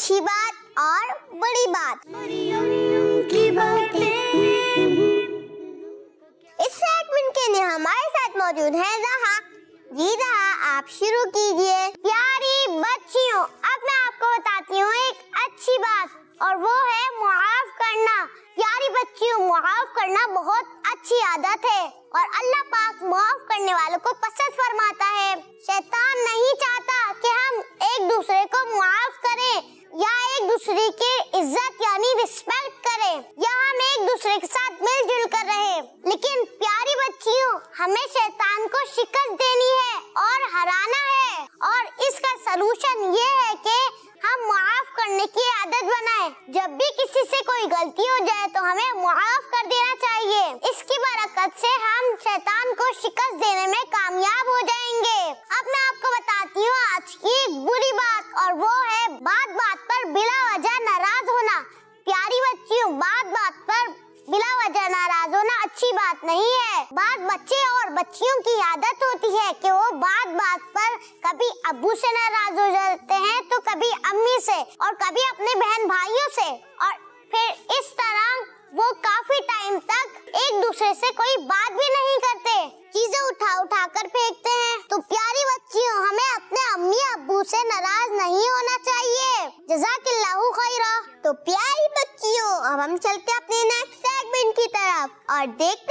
अच्छी बात और बड़ी बात इस सेगमेंट के लिए हमारे साथ मौजूद है रहा जी रहा आप शुरू कीजिए प्यारी बच्चियों अब मैं आपको बताती हूँ एक अच्छी बात और वो है मुआफ करना प्यारी बच्चियों मुआफ करना बहुत अच्छी आदत है और अल्लाह पाक मुआफ करने वालों को पसंद फरमाता है शैतान इज्जत यानी रिस्पेक्ट करें या हम एक दूसरे के साथ मिलजुल कर रहे लेकिन प्यारी बच्चियों हमें शैतान को शिकस्त देनी है और हराना है और इसका सलूशन ये है कि हम माफ करने की आदत बनाए जब भी किसी से कोई गलती हो जाए तो हमें माफ कर देना चाहिए इसकी बरकत से हम शैतान को शिकस्त देने में कामयाब हो जाएंगे अब मैं आपको बताती हूँ आज की बात बात पर बिला वजह नाराज होना अच्छी बात नहीं है बात बच्चे और बच्चियों की आदत होती है कि वो बात बात पर कभी अबू से नाराज हो जाते हैं तो कभी अम्मी से और कभी अपने बहन भाइयों से और फिर इस तरह वो काफी टाइम तक एक दूसरे से कोई बात भी नहीं करते चीजें उठा उठा कर फेंकते हैं तो प्यारी बच्चियों हमें अपने अम्मी अबू से नाराज नहीं होना चाहिए जजाकिल्लाहू खैरा तो प्यारी बच्ची अब हम चलते हैं अपने नेक्स्ट सेगमेंट की तरफ और देखते